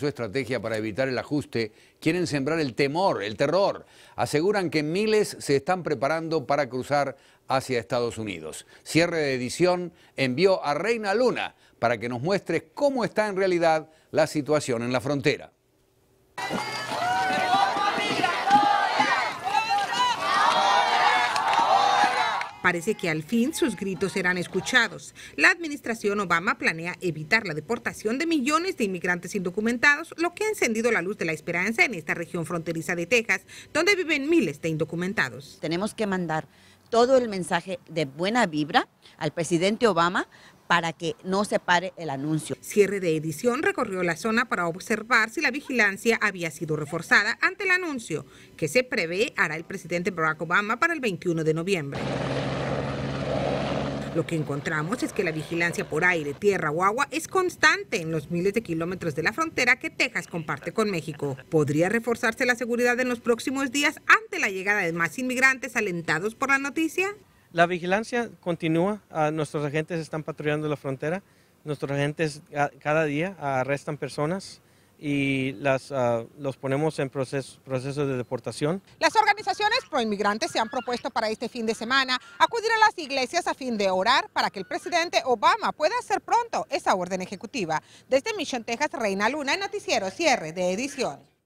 su estrategia para evitar el ajuste, quieren sembrar el temor, el terror. Aseguran que miles se están preparando para cruzar hacia Estados Unidos. Cierre de edición envió a Reina Luna para que nos muestre cómo está en realidad la situación en la frontera. Parece que al fin sus gritos serán escuchados. La administración Obama planea evitar la deportación de millones de inmigrantes indocumentados, lo que ha encendido la luz de la esperanza en esta región fronteriza de Texas, donde viven miles de indocumentados. Tenemos que mandar todo el mensaje de buena vibra al presidente Obama para que no se pare el anuncio. Cierre de edición recorrió la zona para observar si la vigilancia había sido reforzada ante el anuncio que se prevé hará el presidente Barack Obama para el 21 de noviembre. Lo que encontramos es que la vigilancia por aire, tierra o agua es constante en los miles de kilómetros de la frontera que Texas comparte con México. Podría reforzarse la seguridad en los próximos días ante la llegada de más inmigrantes alentados por la noticia. La vigilancia continúa, ah, nuestros agentes están patrullando la frontera, nuestros agentes ah, cada día arrestan personas, y las, ah, los ponemos en proceso, proceso de deportación. Las organizaciones pro inmigrantes se han propuesto para este fin de semana acudir a las iglesias a fin de orar para que el presidente Obama pueda hacer pronto esa orden ejecutiva. Desde Mission, Texas, Reina Luna, Noticiero Cierre de Edición.